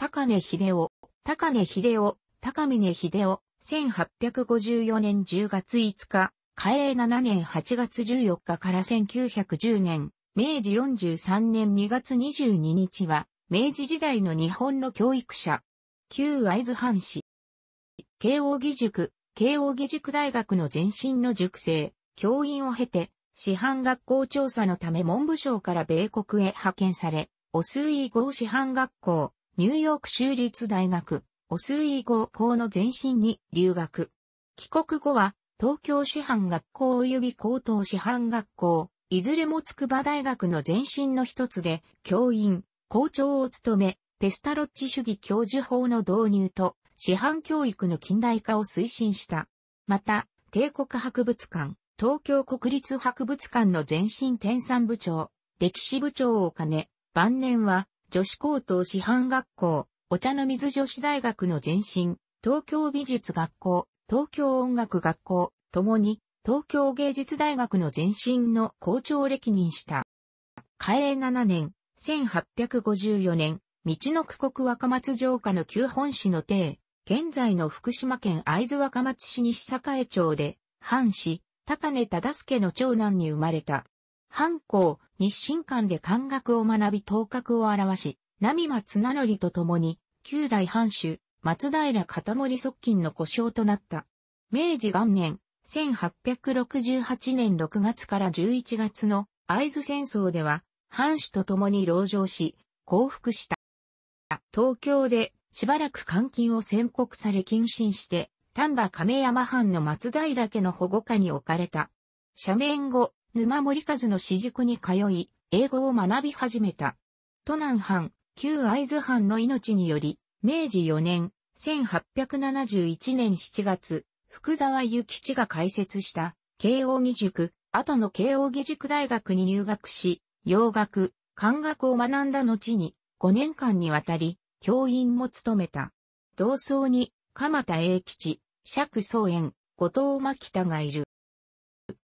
高根秀夫、高根秀夫、高峰秀夫、1854年10月5日、嘉永7年8月14日から1910年、明治43年2月22日は、明治時代の日本の教育者、旧会津藩士、慶応義塾、慶応義塾大学の前身の塾生、教員を経て、師範学校調査のため文部省から米国へ派遣され、お水イー号師範学校、ニューヨーク州立大学、オスイー高校の前身に留学。帰国後は、東京師範学校及び高等師範学校、いずれも筑波大学の前身の一つで、教員、校長を務め、ペスタロッチ主義教授法の導入と、師範教育の近代化を推進した。また、帝国博物館、東京国立博物館の前身天産部長、歴史部長を兼ね、晩年は女子高等師範学校、お茶の水女子大学の前身、東京美術学校、東京音楽学校、ともに、東京芸術大学の前身の校長を歴任した。開園7年、1854年、道の区国若松城下の旧本市の邸、現在の福島県会津若松市西栄町で、藩士、高根忠介の長男に生まれた。藩校、日清館で漢学を学び頭角を表し、波松名則と共に、旧代藩主、松平片森側近の故障となった。明治元年、1868年6月から11月の会津戦争では、藩主と共に牢上し、降伏した。東京でしばらく監禁を宣告され謹慎して、丹波亀山藩の松平家の保護下に置かれた。斜面後、沼森和の私塾に通い、英語を学び始めた。都南藩、旧会津藩の命により、明治4年、1871年7月、福沢諭吉が開設した、慶応義塾、後の慶応義塾大学に入学し、洋学、漢学を学んだ後に、5年間にわたり、教員も務めた。同窓に、鎌田英吉、釈宗園、後藤真北がいる。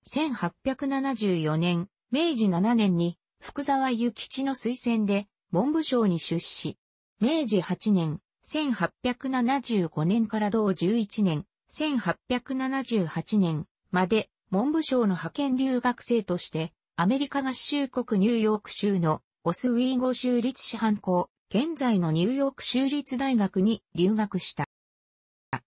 1874年、明治7年に福沢諭吉の推薦で文部省に出資。明治8年、1875年から同11年、1878年まで文部省の派遣留学生としてアメリカ合衆国ニューヨーク州のオスウィーゴ州立師販校、現在のニューヨーク州立大学に留学した。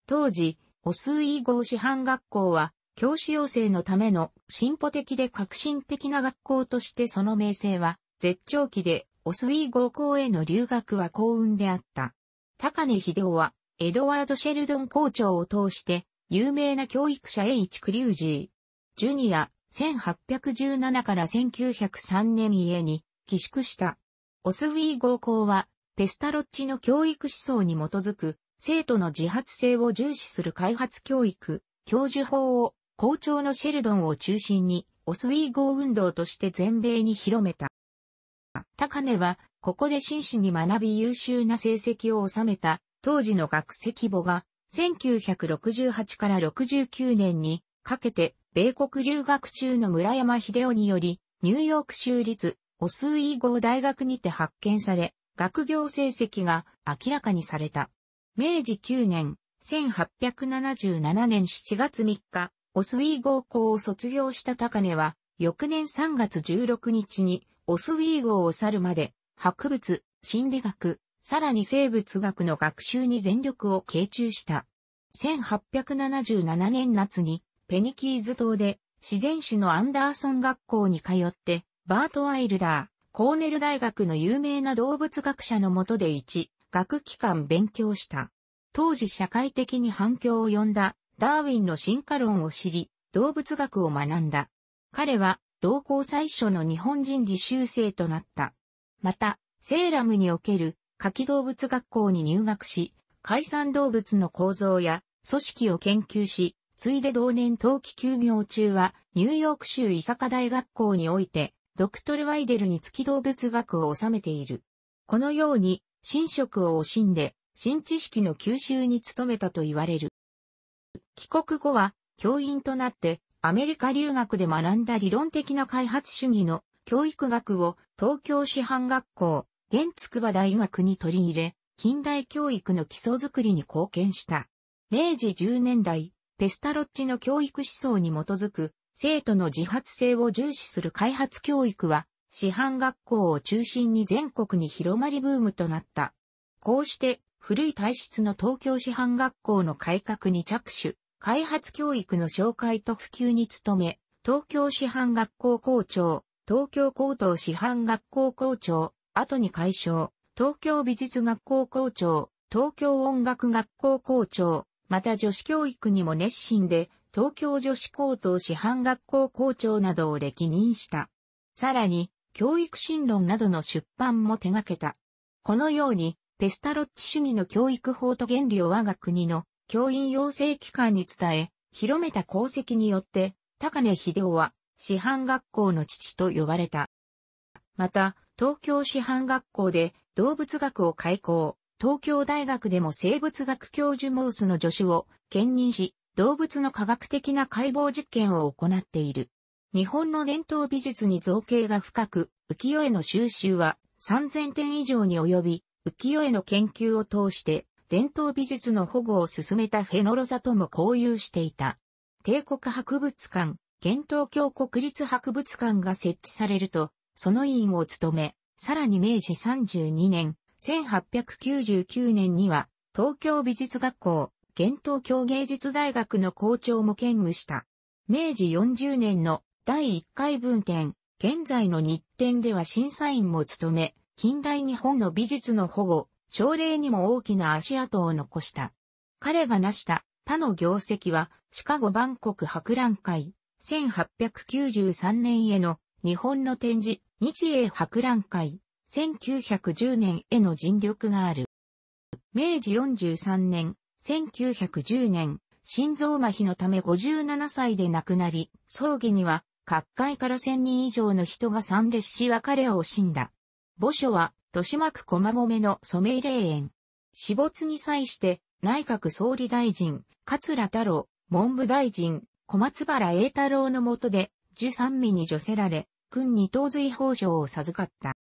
当時、オスウィーゴ師販学校は教師養成のための進歩的で革新的な学校としてその名声は絶頂期でオスウィー号校への留学は幸運であった。高根秀夫はエドワード・シェルドン校長を通して有名な教育者 H. クリュージー。ジュニア1817から1903年家に寄宿した。オスウィー号校はペスタロッチの教育思想に基づく生徒の自発性を重視する開発教育、教授法を校長のシェルドンを中心に、オスウィー号運動として全米に広めた。高根は、ここで真摯に学び優秀な成績を収めた、当時の学籍簿が、1968から69年にかけて、米国留学中の村山秀夫により、ニューヨーク州立、オスウィー号大学にて発見され、学業成績が明らかにされた。明治9年、1877年7月3日、オスウィーゴー校を卒業した高根は、翌年3月16日に、オスウィーゴーを去るまで、博物、心理学、さらに生物学の学習に全力を傾注した。1877年夏に、ペニキーズ島で、自然史のアンダーソン学校に通って、バート・ワイルダー、コーネル大学の有名な動物学者のもとで一、学期間勉強した。当時社会的に反響を呼んだダーウィンの進化論を知り、動物学を学んだ。彼は、同校最初の日本人履修生となった。また、セーラムにおける、夏季動物学校に入学し、海産動物の構造や組織を研究し、ついで同年冬季休業中は、ニューヨーク州伊坂大学校において、ドクトル・ワイデルに月動物学を収めている。このように、神職を惜しんで、新知識の吸収に努めたと言われる。帰国後は教員となってアメリカ留学で学んだ理論的な開発主義の教育学を東京師範学校、現筑波大学に取り入れ、近代教育の基礎づくりに貢献した。明治10年代、ペスタロッチの教育思想に基づく生徒の自発性を重視する開発教育は、師範学校を中心に全国に広まりブームとなった。こうして、古い体質の東京師範学校の改革に着手、開発教育の紹介と普及に努め、東京師範学校校長、東京高等師範学校校長、後に解消、東京美術学校校長、東京音楽学校校長、また女子教育にも熱心で、東京女子高等師範学校校長などを歴任した。さらに、教育新論などの出版も手掛けた。このように、ペスタロッチ主義の教育法と原理を我が国の教員養成機関に伝え、広めた功績によって、高根秀夫は、師範学校の父と呼ばれた。また、東京師範学校で動物学を開校、東京大学でも生物学教授モースの助手を兼任し、動物の科学的な解剖実験を行っている。日本の伝統美術に造形が深く、浮世絵の収集は3000点以上に及び、浮世絵の研究を通して、伝統美術の保護を進めたフェノロサとも交流していた。帝国博物館、現東京国立博物館が設置されると、その委員を務め、さらに明治32年、1899年には、東京美術学校、現東京芸術大学の校長も兼務した。明治40年の第1回分店、現在の日展では審査員も務め、近代日本の美術の保護、奨励にも大きな足跡を残した。彼が成した他の業績は、シカゴ万国博覧会、1893年への日本の展示、日英博覧会、1910年への尽力がある。明治43年、1910年、心臓麻痺のため57歳で亡くなり、葬儀には、各界から1000人以上の人が参列し別れを惜しんだ。墓所は、豊島区駒込の染井霊園。死没に際して、内閣総理大臣、桂太郎、文部大臣、小松原栄太郎の下で、十三味に除せられ、君に東随法賞を授かった。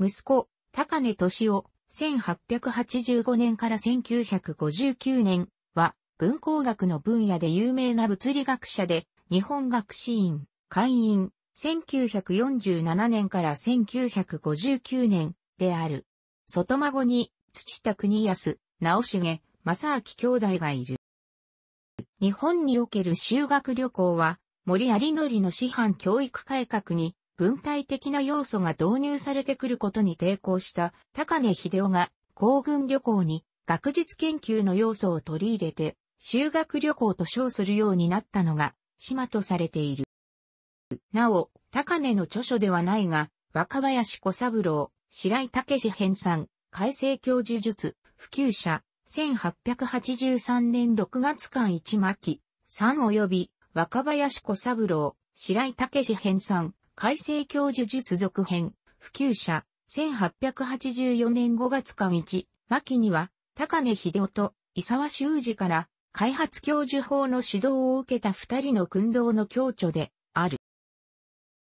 息子、高根敏夫、1885年から1959年は、文工学の分野で有名な物理学者で、日本学士院、会員、1947年から1959年である。外孫に土田国康、直重、正明兄弟がいる。日本における修学旅行は、森有則の師範教育改革に、軍隊的な要素が導入されてくることに抵抗した高根秀夫が、行軍旅行に学術研究の要素を取り入れて、修学旅行と称するようになったのが、島とされている。なお、高根の著書ではないが、若林小三郎、白井武編さん、改正教授術、普及者、1883年6月間1巻、3及び、若林小三郎、白井武編さん、改正教授術続編、普及者、1884年5月間1、巻には、高根秀夫と伊沢修二から、開発教授法の指導を受けた二人の訓導の共著で、